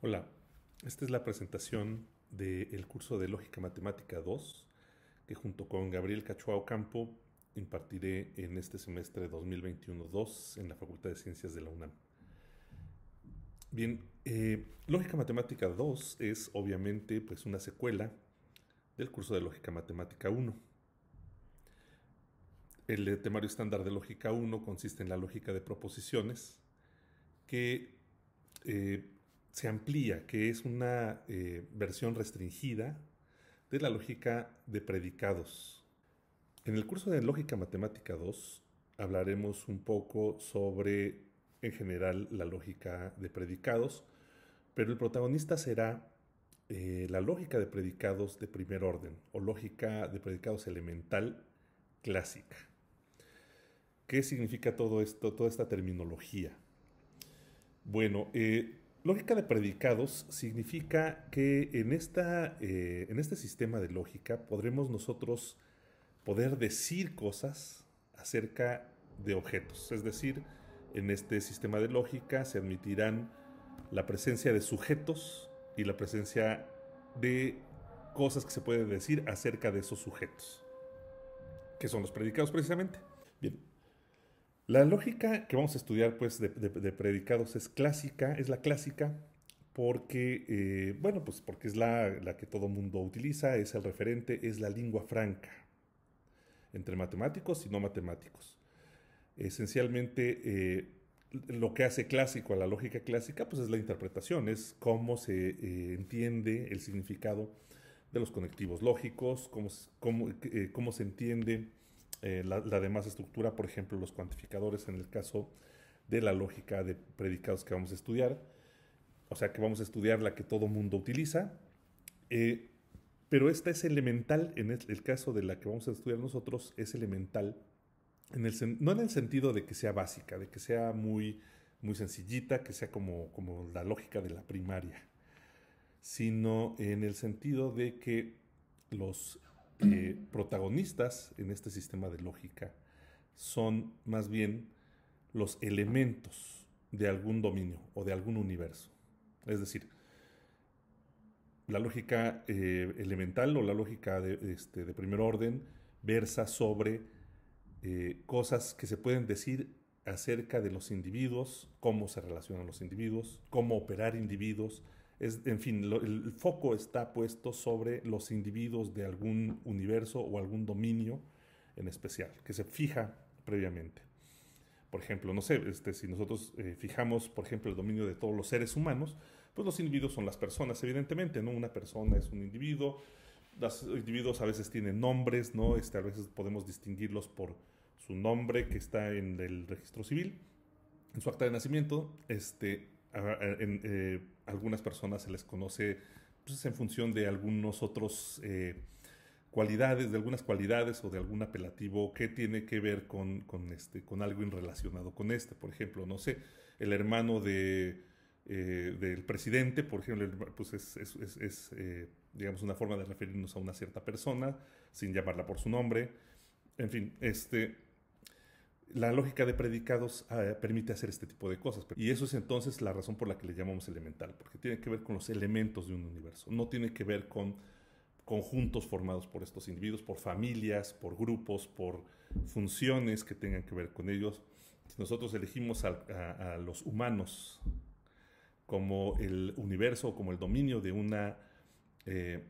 Hola, esta es la presentación del curso de Lógica Matemática 2 que junto con Gabriel Cachuao Campo impartiré en este semestre 2021-2 en la Facultad de Ciencias de la UNAM. Bien, eh, Lógica Matemática 2 es obviamente pues, una secuela del curso de Lógica Matemática 1. El temario estándar de Lógica 1 consiste en la lógica de proposiciones que eh, se amplía, que es una eh, versión restringida de la lógica de predicados. En el curso de Lógica Matemática 2 hablaremos un poco sobre, en general, la lógica de predicados, pero el protagonista será eh, la lógica de predicados de primer orden o lógica de predicados elemental clásica. ¿Qué significa todo esto, toda esta terminología? Bueno, eh, Lógica de predicados significa que en, esta, eh, en este sistema de lógica podremos nosotros poder decir cosas acerca de objetos. Es decir, en este sistema de lógica se admitirán la presencia de sujetos y la presencia de cosas que se pueden decir acerca de esos sujetos, que son los predicados precisamente. La lógica que vamos a estudiar pues, de, predicados es clásica, es la clásica, porque, eh, bueno, pues porque es la, que todo mundo utiliza, es el referente, es la lengua franca, entre matemáticos y no matemáticos. Esencialmente, eh, lo que hace clásico a la lógica clásica, pues es la interpretación, es cómo se eh, entiende el significado de los conectivos lógicos, cómo se entiende eh, la, demás estructura, por ejemplo, los cuantificadores en el caso de la lógica de predicados que vamos a estudiar, o sea, que vamos a estudiar la que todo mundo utiliza, eh, pero esta es elemental, en el, caso de la que vamos a estudiar nosotros, es elemental, en el, no en el sentido de que sea básica, de que sea muy, muy sencillita, que sea como, como la lógica de la primaria, sino en el sentido de que los eh, protagonistas en este sistema de lógica son más bien los elementos de algún dominio o de algún universo. Es decir, la lógica eh, elemental o la lógica de, este, primer orden versa sobre eh, cosas que se pueden decir acerca de los individuos, cómo se relacionan los individuos, cómo operar individuos, en fin, el foco está puesto sobre los individuos de algún universo o algún dominio en especial, que se fija previamente. Por ejemplo, no sé, este, si nosotros eh, fijamos, por ejemplo, el dominio de todos los seres humanos, pues los individuos son las personas, evidentemente, ¿no? Una persona es un individuo, los individuos a veces tienen nombres, ¿no? Este, a veces podemos distinguirlos por su nombre que está en el registro civil, en su acta de nacimiento, este, en, eh, algunas personas se les conoce pues, en función de algunos otros eh, cualidades, de algunas cualidades o de algún apelativo que tiene que ver con, este, con algo relacionado con este. Por ejemplo, no sé, el hermano de, eh, del presidente, por ejemplo, pues es, digamos, una forma de referirnos a una cierta persona sin llamarla por su nombre. En fin, este, la lógica de predicados eh, permite hacer este tipo de cosas. Y eso es entonces la razón por la que le llamamos elemental, porque tiene que ver con los elementos de un universo. No tiene que ver con conjuntos formados por estos individuos, por familias, por grupos, por funciones que tengan que ver con ellos. Si nosotros elegimos a, los humanos como el universo, o como el dominio de una eh,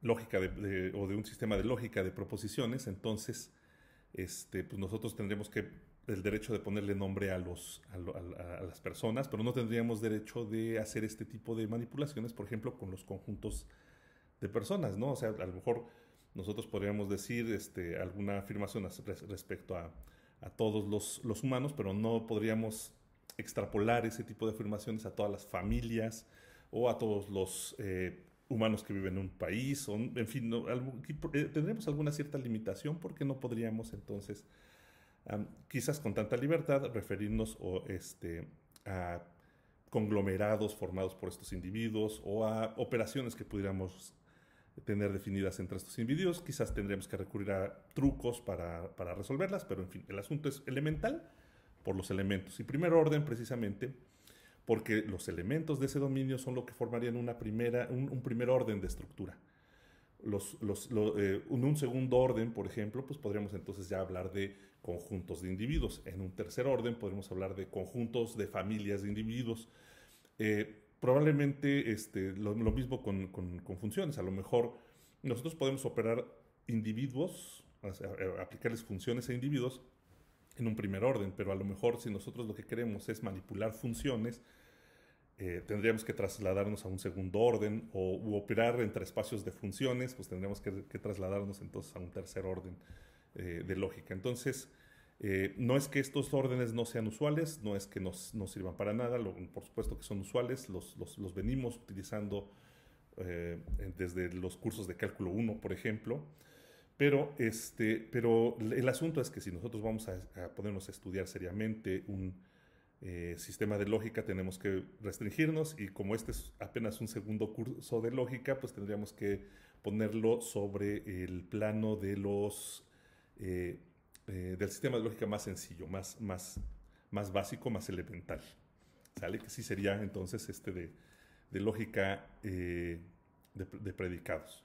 lógica o de un sistema de lógica de proposiciones, entonces este, pues nosotros tendríamos que el derecho de ponerle nombre a, los, las personas, pero no tendríamos derecho de hacer este tipo de manipulaciones, por ejemplo, con los conjuntos de personas, O sea, a lo mejor nosotros podríamos decir este, alguna afirmación respecto a, todos los, humanos, pero no podríamos extrapolar ese tipo de afirmaciones a todas las familias o a todos los... Eh, humanos que viven en un país, en fin, eh, tendremos alguna cierta limitación porque no podríamos entonces, quizás con tanta libertad, referirnos o, este, a conglomerados formados por estos individuos o a operaciones que pudiéramos tener definidas entre estos individuos. Quizás tendremos que recurrir a trucos para, para resolverlas, pero en fin, el asunto es elemental por los elementos. Y primer orden, precisamente, porque los elementos de ese dominio son lo que formarían una primera, un, primer orden de estructura. Los, los, en eh, un segundo orden, por ejemplo, pues podríamos entonces ya hablar de conjuntos de individuos. En un tercer orden podríamos hablar de conjuntos de familias de individuos. Eh, probablemente este, lo, mismo con, con, con, funciones. A lo mejor nosotros podemos operar individuos, eh, aplicarles funciones a individuos en un primer orden, pero a lo mejor si nosotros lo que queremos es manipular funciones, eh, tendríamos que trasladarnos a un segundo orden o operar entre espacios de funciones, pues tendríamos que, trasladarnos entonces a un tercer orden eh, de lógica. Entonces, eh, no es que estos órdenes no sean usuales, no es que nos, sirvan para nada, por supuesto que son usuales, los, los venimos utilizando desde los cursos de cálculo 1, por ejemplo, pero, este, pero el asunto es que si nosotros vamos a, ponernos a estudiar seriamente un eh, sistema de lógica, tenemos que restringirnos y como este es apenas un segundo curso de lógica, pues tendríamos que ponerlo sobre el plano de los, eh, eh, del sistema de lógica más sencillo, más, más, más básico, más elemental. ¿Sale? Que sí sería entonces este de, lógica de predicados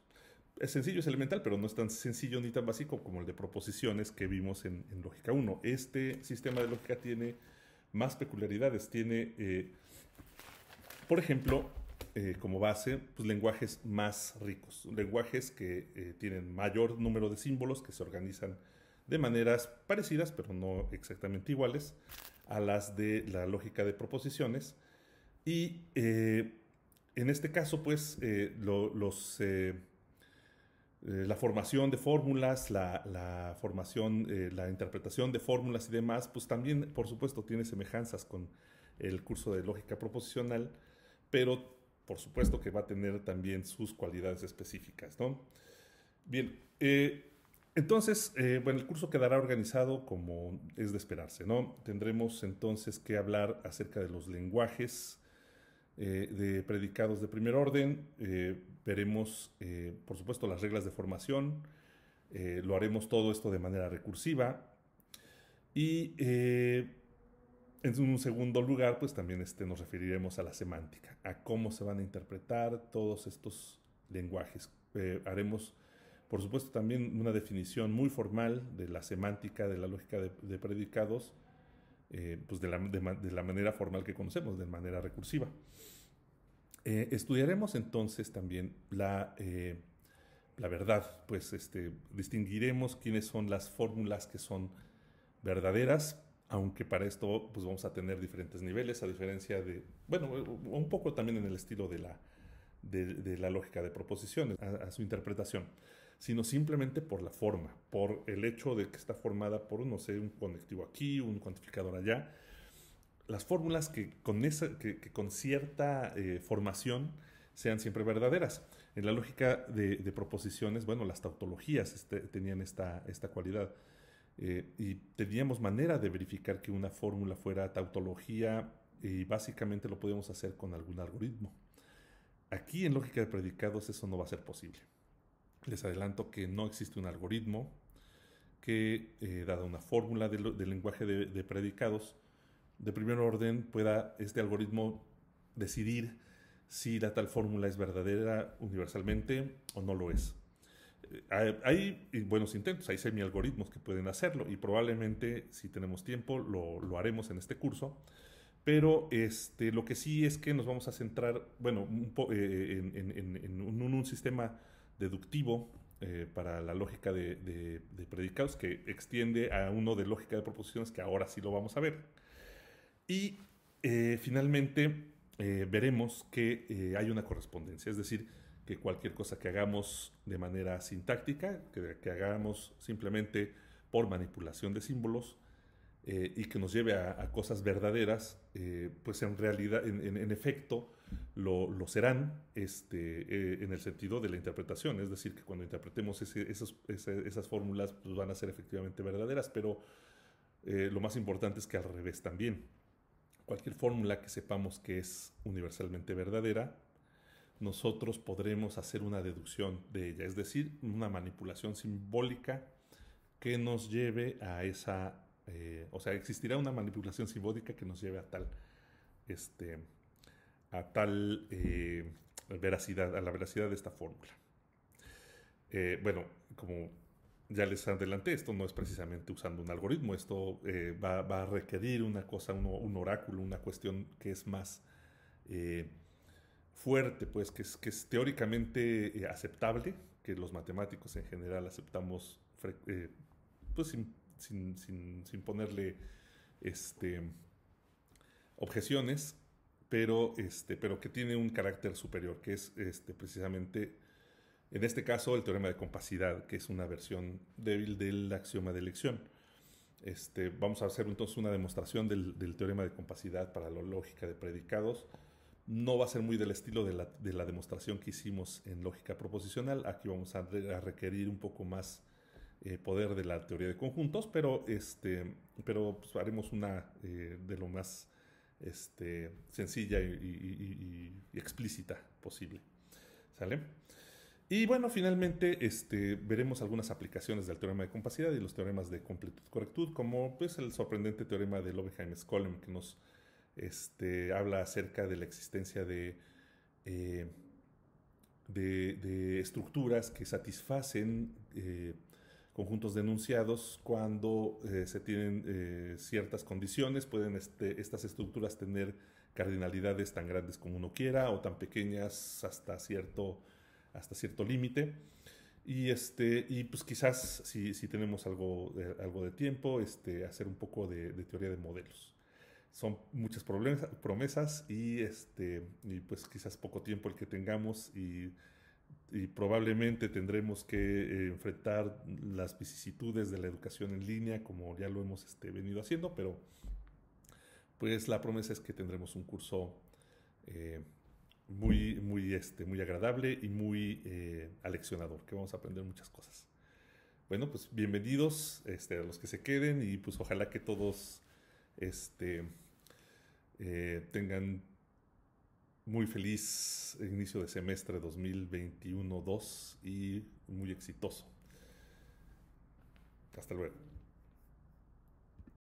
es sencillo, es elemental, pero no es tan sencillo ni tan básico como el de proposiciones que vimos en, lógica 1. Este sistema de lógica tiene más peculiaridades. Tiene, eh, por ejemplo, eh, como base, pues, lenguajes más ricos, lenguajes que eh, tienen mayor número de símbolos, que se organizan de maneras parecidas, pero no exactamente iguales, a las de la lógica de proposiciones. Y en este caso, pues, los eh, la formación de fórmulas, la, formación, eh, la interpretación de fórmulas y demás, pues también, por supuesto, tiene semejanzas con el curso de lógica proposicional, pero por supuesto que va a tener también sus cualidades específicas, ¿no? Bien, eh, entonces, bueno, el curso quedará organizado como es de esperarse, ¿no? Tendremos entonces que hablar acerca de los lenguajes, eh, de predicados de primer orden. Eh, veremos, eh, por supuesto, las reglas de formación. lo haremos todo esto de manera recursiva. Y en un segundo lugar, pues también este, nos referiremos a la semántica, a cómo se van a interpretar todos estos lenguajes. haremos, por supuesto, también una definición muy formal de la semántica, de la lógica de predicados eh, pues de, la, de, la, manera formal que conocemos, de manera recursiva. Eh, estudiaremos entonces también la, eh, la verdad, pues este, distinguiremos quiénes son las fórmulas que son verdaderas, aunque para esto pues vamos a tener diferentes niveles, a diferencia de, bueno, un poco también en el estilo de la, de, la lógica de proposiciones, a su interpretación sino simplemente por la forma, por el hecho de que está formada por, no sé, un conectivo aquí, un cuantificador allá. Las fórmulas que con, con cierta eh, formación sean siempre verdaderas. En la lógica de, proposiciones, bueno, las tautologías este, tenían esta, esta cualidad. Eh, y teníamos manera de verificar que una fórmula fuera tautología y básicamente lo podíamos hacer con algún algoritmo. Aquí en lógica de predicados eso no va a ser posible. Les adelanto que no existe un algoritmo, que eh, dada una fórmula del lenguaje de, predicados de primer orden pueda este algoritmo decidir si la tal fórmula es verdadera universalmente o no lo es. Eh, hay, buenos intentos, hay semi-algoritmos que pueden hacerlo y probablemente si tenemos tiempo lo, lo, haremos en este curso, pero este, lo que sí es que nos vamos a centrar bueno, eh, en, un sistema deductivo eh, para la lógica de, predicados que extiende a uno de lógica de proposiciones que ahora sí lo vamos a ver. Y eh, finalmente eh, veremos que hay una correspondencia, es decir, que cualquier cosa que hagamos de manera sintáctica, que hagamos simplemente por manipulación de símbolos, eh, y que nos lleve a, cosas verdaderas, eh, pues en realidad, en, efecto, lo, lo, serán este, eh, en el sentido de la interpretación. Es decir, que cuando interpretemos esas fórmulas, pues, van a ser efectivamente verdaderas, pero lo más importante es que al revés también. Cualquier fórmula que sepamos que es universalmente verdadera, nosotros podremos hacer una deducción de ella, es decir, una manipulación simbólica que nos lleve a esa eh, o sea, existirá una manipulación simbólica que nos lleve a tal, este, a tal eh, veracidad, a la veracidad de esta fórmula. Eh, bueno, como ya les adelanté, esto no es precisamente usando un algoritmo, esto va, a requerir una cosa, un, oráculo, una cuestión que es más fuerte, pues que es, que es teóricamente aceptable, que los matemáticos en general aceptamos pues, sin, sin, sin ponerle este, objeciones, pero, este, pero que tiene un carácter superior, que es este, precisamente, en este caso, el teorema de compacidad, que es una versión débil del axioma de elección. Este, vamos a hacer entonces una demostración del, teorema de compacidad para la lógica de predicados. No va a ser muy del estilo de la, de la demostración que hicimos en lógica proposicional. Aquí vamos a, a requerir un poco más eh, poder de la teoría de conjuntos, pero, este, pero pues, haremos una eh, de lo más este, sencilla y, explícita posible. ¿Sale? Y bueno, finalmente este, veremos algunas aplicaciones del teorema de compacidad y los teoremas de completud-correctud, como pues, el sorprendente teorema de Lovenheim-Skolem, que nos este, habla acerca de la existencia de, eh, de, estructuras que satisfacen conjuntos denunciados cuando eh, se tienen eh, ciertas condiciones, pueden este, estas estructuras tener cardinalidades tan grandes como uno quiera o tan pequeñas hasta cierto, hasta cierto límite. Y, este, y pues quizás si, si tenemos algo, algo de tiempo, este, hacer un poco de, teoría de modelos. Son muchas promesas y, este, y pues quizás poco tiempo el que tengamos y y probablemente tendremos que eh, enfrentar las vicisitudes de la educación en línea, como ya lo hemos este, venido haciendo, pero pues la promesa es que tendremos un curso eh, muy, muy, este, muy agradable y muy eh, aleccionador, que vamos a aprender muchas cosas. Bueno, pues bienvenidos este, a los que se queden y pues ojalá que todos este, tengan muy feliz inicio de semestre 2021-2 y muy exitoso. Hasta luego.